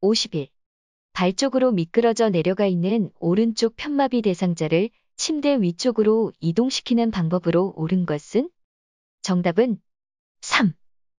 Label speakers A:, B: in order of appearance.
A: 50일 발 쪽으로 미끄러져 내려가 있는 오른쪽 편마비 대상자를 침대 위쪽으로 이동시키는 방법으로 옳은 것은? 정답은